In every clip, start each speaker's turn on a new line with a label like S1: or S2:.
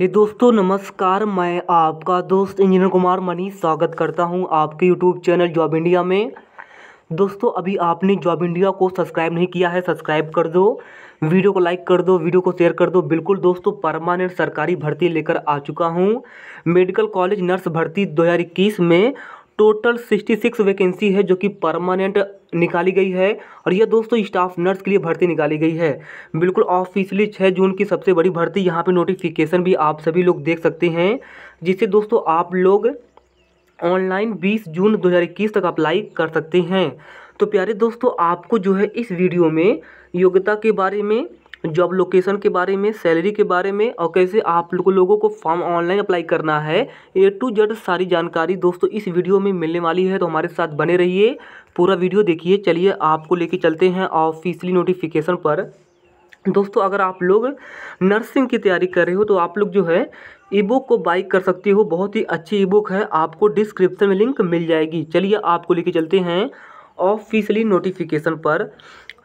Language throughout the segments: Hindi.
S1: हे दोस्तों नमस्कार मैं आपका दोस्त इंजीनियर कुमार मनी स्वागत करता हूं आपके यूट्यूब चैनल जॉब इंडिया में दोस्तों अभी आपने जॉब इंडिया को सब्सक्राइब नहीं किया है सब्सक्राइब कर दो वीडियो को लाइक कर दो वीडियो को शेयर कर दो बिल्कुल दोस्तों परमानेंट सरकारी भर्ती लेकर आ चुका हूं मेडिकल कॉलेज नर्स भर्ती दो में टोटल 66 वैकेंसी है जो कि परमानेंट निकाली गई है और यह दोस्तों स्टाफ नर्स के लिए भर्ती निकाली गई है बिल्कुल ऑफिशियली छः जून की सबसे बड़ी भर्ती यहाँ पे नोटिफिकेशन भी आप सभी लोग देख सकते हैं जिससे दोस्तों आप लोग ऑनलाइन 20 जून 2021 तक अप्लाई कर सकते हैं तो प्यारे दोस्तों आपको जो है इस वीडियो में योग्यता के बारे में जॉब लोकेशन के बारे में सैलरी के बारे में और कैसे आप लोग लोगों को फॉर्म ऑनलाइन अप्लाई करना है ए टू जेड सारी जानकारी दोस्तों इस वीडियो में मिलने वाली है तो हमारे साथ बने रहिए पूरा वीडियो देखिए चलिए आपको लेके चलते हैं ऑफिसली नोटिफिकेशन पर दोस्तों अगर आप लोग नर्सिंग की तैयारी कर रहे हो तो आप लोग जो है ई बुक को बाई कर सकते हो बहुत ही अच्छी ई बुक है आपको डिस्क्रिप्शन में लिंक मिल जाएगी चलिए आपको लेके चलते हैं ऑफिशियली नोटिफिकेशन पर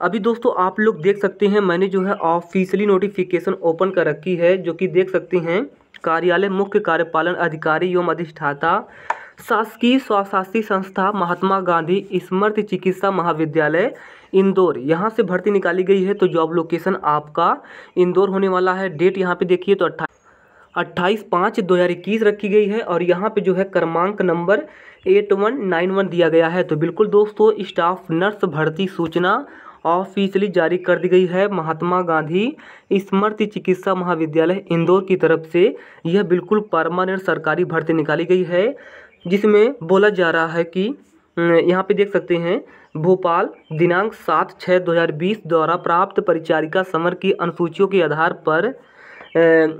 S1: अभी दोस्तों आप लोग देख सकते हैं मैंने जो है ऑफिशियली नोटिफिकेशन ओपन कर रखी है जो कि देख सकते हैं कार्यालय मुख्य कार्यपालन अधिकारी एवं अधिष्ठाता शासकीय स्वशासी संस्था महात्मा गांधी स्मृति चिकित्सा महाविद्यालय इंदौर यहाँ से भर्ती निकाली गई है तो जॉब लोकेशन आपका इंदौर होने वाला है डेट यहाँ पे देखिए तो अट्ठा अट्ठाईस पाँच दो हज़ार इक्कीस रखी गई है और यहाँ पे जो है क्रमांक number eight one nine one दिया गया है तो बिल्कुल दोस्तों स्टाफ नर्स भर्ती सूचना ऑफिशियली जारी कर दी गई है महात्मा गांधी स्मृति चिकित्सा महाविद्यालय इंदौर की तरफ से यह बिल्कुल परमानेंट सरकारी भर्ती निकाली गई है जिसमें बोला जा रहा है कि यहाँ पे देख सकते हैं भोपाल दिनांक सात छः दो हज़ार बीस द्वारा प्राप्त परिचारिका समर की अनुसूचियों के आधार पर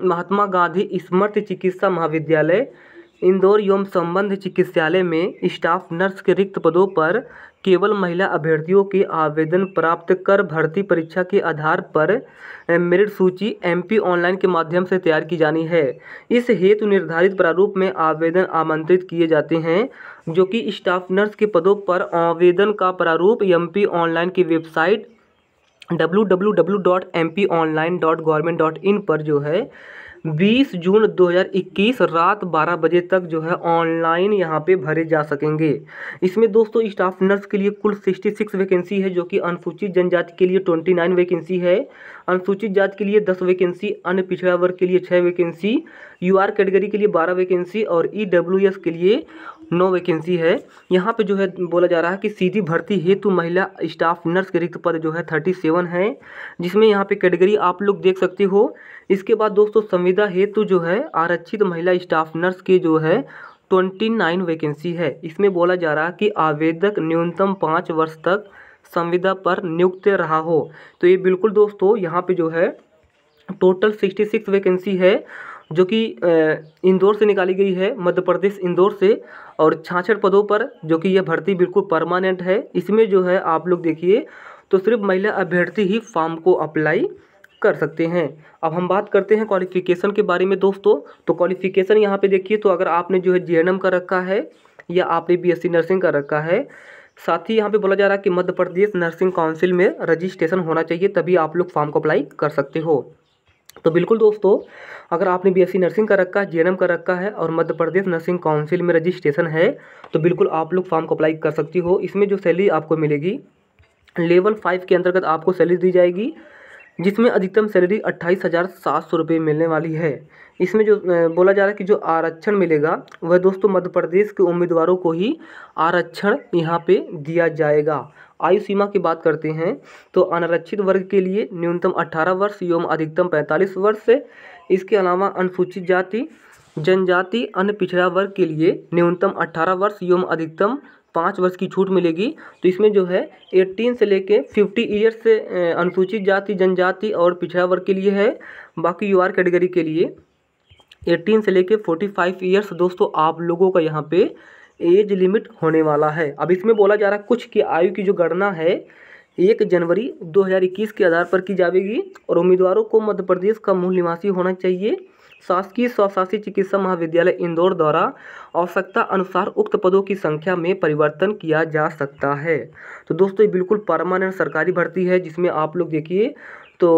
S1: महात्मा गांधी स्मृति चिकित्सा महाविद्यालय इंदौर यौन संबंध चिकित्सालय में स्टाफ नर्स के रिक्त पदों पर केवल महिला अभ्यर्थियों के आवेदन प्राप्त कर भर्ती परीक्षा के आधार पर मेरिट सूची एमपी ऑनलाइन के माध्यम से तैयार की जानी है इस हेतु निर्धारित प्रारूप में आवेदन आमंत्रित किए जाते हैं जो कि स्टाफ नर्स के पदों पर आवेदन का प्रारूप एमपी ऑनलाइन की website W W dot M P online dot government dot in पर जो है बीस जून 2021 रात 12 बजे तक जो है ऑनलाइन यहाँ पे भरे जा सकेंगे इसमें दोस्तों स्टाफ नर्स के लिए कुल 66 वैकेंसी है जो कि अनुसूचित जनजाति के लिए 29 वैकेंसी है अनुसूचित जाति के लिए 10 वैकेंसी अन्य पिछड़ा वर्ग के लिए 6 वैकेंसी यूआर कैटेगरी के लिए 12 वैकेंसी और ईडब्ल्यूएस के लिए नौ वैकेंसी है यहाँ पे जो है बोला जा रहा है कि सीधी भर्ती हेतु महिला स्टाफ नर्स के रिक्त पद जो है थर्टी सेवन है जिसमें यहाँ पे कैटेगरी आप लोग देख सकते हो इसके बाद दोस्तों संविदा हेतु जो है आरक्षित महिला स्टाफ नर्स के जो है ट्वेंटी नाइन वैकेंसी है इसमें बोला जा रहा है कि आवेदक न्यूनतम पाँच वर्ष तक संविदा पर नियुक्त रहा हो तो ये बिल्कुल दोस्तों यहाँ पर जो है टोटल सिक्सटी सिक्स वैकेंसी है जो कि इंदौर से निकाली गई है मध्य प्रदेश इंदौर से और छाछठ पदों पर जो कि यह भर्ती बिल्कुल परमानेंट है इसमें जो है आप लोग देखिए तो सिर्फ महिला अभ्यर्थी ही फॉर्म को अप्लाई कर सकते हैं अब हम बात करते हैं क्वालिफिकेशन के बारे में दोस्तों तो क्वालिफिकेशन यहाँ पे देखिए तो अगर आपने जो है जे का रखा है या आपने बीएससी नर्सिंग का रखा है साथ ही यहाँ पे बोला जा रहा है कि मध्य प्रदेश नर्सिंग काउंसिल में रजिस्ट्रेशन होना चाहिए तभी आप लोग फॉर्म को अप्लाई कर सकते हो तो बिल्कुल दोस्तों अगर आपने बीएससी नर्सिंग कर रखा है जेएनएम कर रखा है और मध्य प्रदेश नर्सिंग काउंसिल में रजिस्ट्रेशन है तो बिल्कुल आप लोग फॉर्म को अप्लाई कर सकती हो इसमें जो सैलरी आपको मिलेगी लेवल फाइव के अंतर्गत आपको सैलरी दी जाएगी जिसमें अधिकतम सैलरी अट्ठाईस हज़ार सात सौ रुपये मिलने वाली है इसमें जो बोला जा रहा है कि जो आरक्षण मिलेगा वह दोस्तों मध्य प्रदेश के उम्मीदवारों को ही आरक्षण यहाँ पे दिया जाएगा आयु सीमा की बात करते हैं तो अनारक्षित वर्ग के लिए न्यूनतम अट्ठारह वर्ष एवं अधिकतम पैंतालीस वर्ष इसके अलावा अनुसूचित जाति जनजाति अन्य पिछड़ा वर्ग के लिए न्यूनतम अट्ठारह वर्ष एवं अधिकतम पाँच वर्ष की छूट मिलेगी तो इसमें जो है एट्टीन से लेके फिफ्टी ईयर्स से अनुसूचित जाति जनजाति और पिछड़ा वर्ग के लिए है बाकी यू आर कैटेगरी के लिए एट्टीन से लेके फोर्टी फाइव ईयर्स दोस्तों आप लोगों का यहाँ पे एज लिमिट होने वाला है अब इसमें बोला जा रहा है कुछ की आयु की जो गणना है एक जनवरी 2021 के आधार पर की जाएगी और उम्मीदवारों को मध्य प्रदेश का मूल निवासी होना चाहिए शासकीय स्वशासी चिकित्सा महाविद्यालय इंदौर द्वारा आवश्यकता अनुसार उक्त पदों की संख्या में परिवर्तन किया जा सकता है तो दोस्तों ये बिल्कुल परमानेंट सरकारी भर्ती है जिसमें आप लोग देखिए तो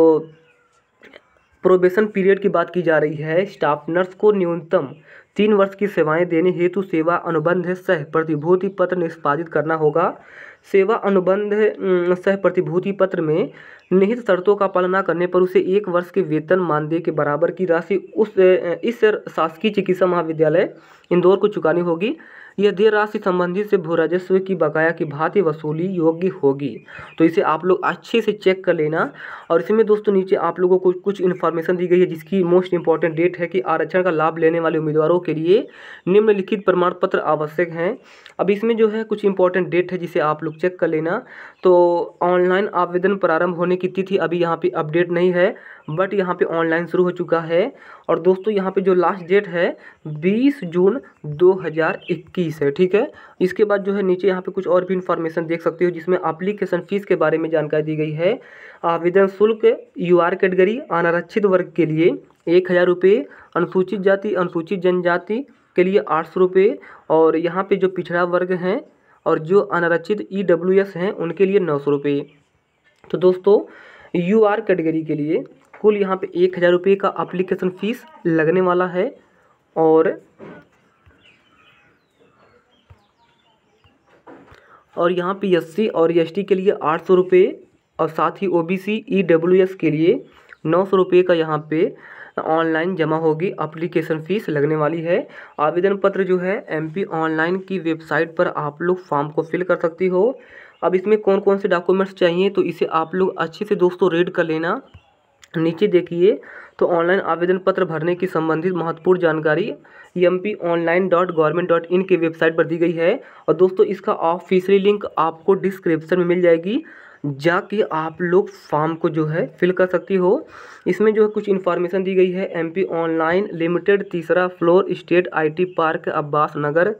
S1: प्रोबेशन पीरियड की बात की जा रही है स्टाफ नर्स को न्यूनतम तीन वर्ष की सेवाएं देने हेतु सेवा अनुबंध सह प्रतिभूति पत्र निष्पादित करना होगा सेवा अनुबंध सह प्रतिभूति पत्र में निहित शर्तों का पालन न करने पर उसे एक वर्ष के वेतन मानदेय के बराबर की राशि उस इस शासकीय चिकित्सा महाविद्यालय इंदौर को चुकानी होगी यदि राशि संबंधी से भू राजस्व की बकाया की भांति वसूली योग्य होगी तो इसे आप लोग अच्छे से चेक कर लेना और इसमें दोस्तों नीचे आप लोगों को कुछ इन्फॉर्मेशन दी गई है जिसकी मोस्ट इंपॉर्टेंट डेट है कि आरक्षण का लाभ लेने वाले उम्मीदवारों के लिए निम्नलिखित प्रमाण पत्र आवश्यक हैं अब इसमें जो है कुछ इंपॉर्टेंट डेट है जिसे आप लोग चेक कर लेना तो ऑनलाइन आवेदन प्रारंभ होने की तिथि अभी यहाँ पे अपडेट नहीं है बट यहाँ पे ऑनलाइन शुरू हो चुका है और दोस्तों यहाँ पे जो लास्ट डेट है 20 जून 2021 फीस है ठीक है इसके बाद जो है नीचे यहाँ पे कुछ और भी इन्फॉर्मेशन देख सकते हो जिसमें अप्लीकेशन फ़ीस के बारे में जानकारी दी गई है आवेदन शुल्क यू आर कैटेगरी अनारक्षित वर्ग के लिए एक हज़ार रुपये अनुसूचित जाति अनुसूचित जनजाति के लिए आठ सौ रुपये और यहाँ पे जो पिछड़ा वर्ग हैं और जो अनारक्षित ई डब्ल्यू एस हैं उनके लिए नौ सौ रुपये तो दोस्तों यू आर कैटेगरी के लिए कुल यहाँ पे एक हज़ार रुपये का अप्लीकेशन फ़ीस लगने वाला है और और यहाँ पे एस और एस के लिए आठ सौ रुपये और साथ ही O B C E W S के लिए नौ सौ रुपये का यहाँ पे ऑनलाइन जमा होगी अप्लीकेशन फ़ीस लगने वाली है आवेदन पत्र जो है एमपी ऑनलाइन की वेबसाइट पर आप लोग फॉर्म को फिल कर सकती हो अब इसमें कौन कौन से डॉक्यूमेंट्स चाहिए तो इसे आप लोग अच्छे से दोस्तों रीड कर लेना नीचे देखिए तो ऑनलाइन आवेदन पत्र भरने की संबंधित महत्वपूर्ण जानकारी M P online dot government dot in की वेबसाइट पर दी गई है और दोस्तों इसका ऑफिसरी लिंक आपको डिस्क्रिप्शन में मिल जाएगी जाके आप लोग फॉर्म को जो है फिल कर सकती हो इसमें जो है कुछ इन्फॉर्मेशन दी गई है एमपी ऑनलाइन लिमिटेड तीसरा floor state IT park Abbas Nagar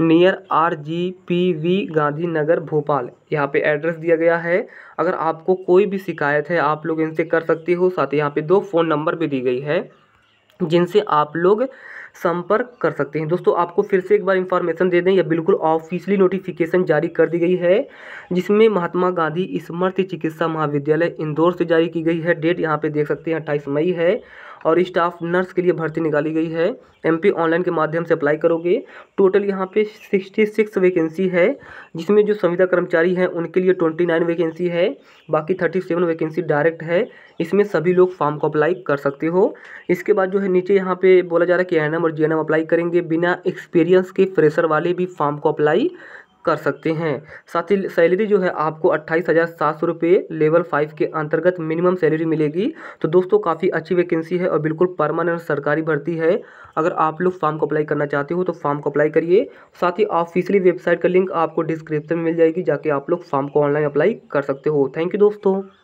S1: near R G P V Gandhi Nagar Bhopal यहाँ पे एड्रेस दिया गया है अगर आपको कोई भी शिकायत है आप लोग इनसे कर सकते हो साथ ही यहाँ पे दो फ़ोन नंबर भी दी गई है जिनसे आप लोग संपर्क कर सकते हैं दोस्तों आपको फिर से एक बार इन्फॉर्मेशन दे दें यह बिल्कुल ऑफिशियली नोटिफिकेशन जारी कर दी गई है जिसमें महात्मा गांधी स्मृति चिकित्सा महाविद्यालय इंदौर से जारी की गई है डेट यहाँ पे देख सकते हैं अट्ठाईस मई है और स्टाफ नर्स के लिए भर्ती निकाली गई है एमपी ऑनलाइन के माध्यम से अप्लाई करोगे टोटल यहाँ पे सिक्सटी सिक्स वैकेंसी है जिसमें जो संविदा कर्मचारी हैं उनके लिए ट्वेंटी नाइन वैकेंसी है बाकी थर्टी सेवन वैकेंसी डायरेक्ट है इसमें सभी लोग फॉर्म को अप्लाई कर सकते हो इसके बाद जो है नीचे यहाँ पे बोला जा रहा है कि एन और जी अप्लाई करेंगे बिना एक्सपीरियंस के फ्रेशर वाले भी फॉर्म को अप्लाई कर सकते हैं साथ ही सैलरी जो है आपको अट्ठाईस हज़ार सात सौ रुपये लेवल फाइव के अंतर्गत मिनिमम सैलरी मिलेगी तो दोस्तों काफ़ी अच्छी वैकेंसी है और बिल्कुल परमानेंट सरकारी भर्ती है अगर आप लोग फॉर्म को अप्लाई करना चाहते हो तो फॉर्म को अप्लाई करिए साथ ही ऑफिशियली वेबसाइट का लिंक आपको डिस्क्रिप्शन में मिल जाएगी जाके आप लोग फॉर्म को ऑनलाइन अप्लाई कर सकते हो थैंक यू दोस्तों